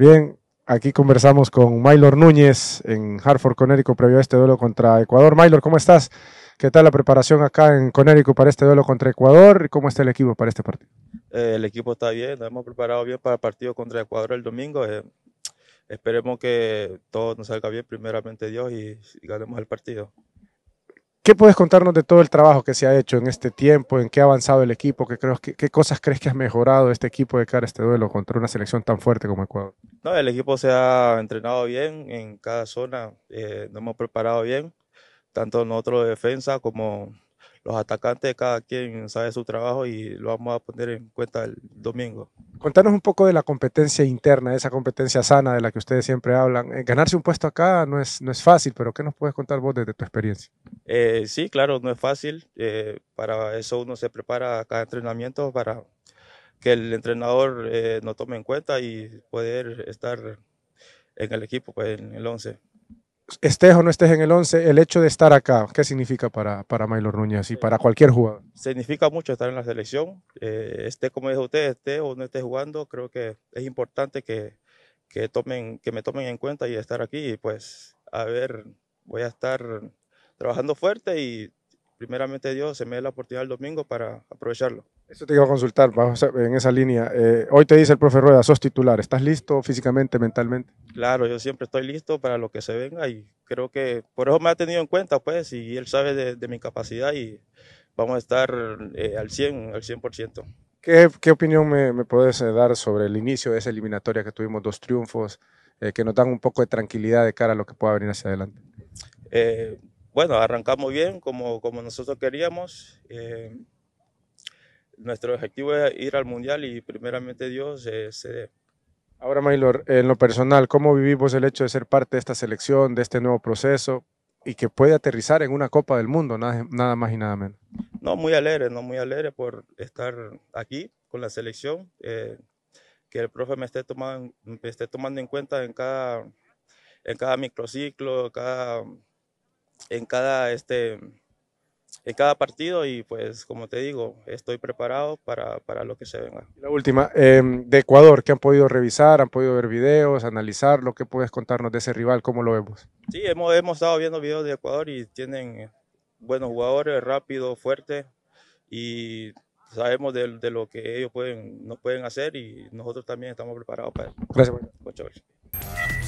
Bien, aquí conversamos con Maylor Núñez en Hartford, Connecticut, previo a este duelo contra Ecuador. Maylor, ¿cómo estás? ¿Qué tal la preparación acá en Conérico para este duelo contra Ecuador? ¿Y cómo está el equipo para este partido? Eh, el equipo está bien, nos hemos preparado bien para el partido contra Ecuador el domingo. Eh, esperemos que todo nos salga bien, primeramente Dios, y ganemos el partido. ¿Qué puedes contarnos de todo el trabajo que se ha hecho en este tiempo? ¿En qué ha avanzado el equipo? ¿Qué, cosas crees que ha mejorado este equipo de cara a este duelo contra una selección tan fuerte como Ecuador? No, el equipo se ha entrenado bien en cada zona, eh, nos hemos preparado bien, tanto nosotros de defensa como los atacantes, cada quien sabe su trabajo y lo vamos a poner en cuenta el domingo contanos un poco de la competencia interna, esa competencia sana de la que ustedes siempre hablan. Eh, ganarse un puesto acá no es, no es fácil, pero ¿qué nos puedes contar vos desde tu experiencia? Eh, sí, claro, no es fácil. Eh, para eso uno se prepara cada entrenamiento para que el entrenador nos tome en cuenta y poder estar en el equipo, pues, en el 11 estés o no estés en el 11, el hecho de estar acá, ¿qué significa para, para Maylor Núñez y para cualquier jugador? Significa mucho estar en la selección. Eh, esté como dijo usted, esté o no esté jugando, creo que es importante que, que, tomen, que me tomen en cuenta y estar aquí. Y pues, a ver, voy a estar trabajando fuerte y primeramente Dios se me dé la oportunidad el domingo para aprovecharlo. Eso te iba a consultar, en esa línea. Eh, hoy te dice el profe Rueda, sos titular. ¿Estás listo físicamente, mentalmente? Claro, yo siempre estoy listo para lo que se venga y creo que por eso me ha tenido en cuenta, pues, y él sabe de, mi capacidad y vamos a estar eh, al 100, al 100%. ¿Qué, qué opinión me, me puedes eh, dar sobre el inicio de esa eliminatoria que tuvimos dos triunfos que nos dan un poco de tranquilidad de cara a lo que pueda venir hacia adelante? bueno, arrancamos bien como, como nosotros queríamos nuestro objetivo es ir al Mundial y primeramente Dios eh, se dé. Ahora, Maylor, en lo personal, ¿cómo vivimos el hecho de ser parte de esta selección, de este nuevo proceso y que puede aterrizar en una Copa del Mundo, nada, más y nada menos? No, muy alegre, no muy alegre por estar aquí con la selección, eh, que el profe me esté tomando, esté tomando en cuenta en cada, en cada microciclo, cada, en cada este, en cada partido y pues como te digo, estoy preparado para, lo que se venga. La última, em, de Ecuador, que han podido revisar? ¿Han podido ver videos, analizar? ¿Lo que puedes contarnos de ese rival? ¿Cómo lo vemos? Sí, hemos, hemos estado viendo videos de Ecuador y tienen eh, buenos jugadores, rápido fuerte y sabemos de, lo que ellos pueden, nos pueden hacer y nosotros también estamos preparados para eso. Gracias. gracias.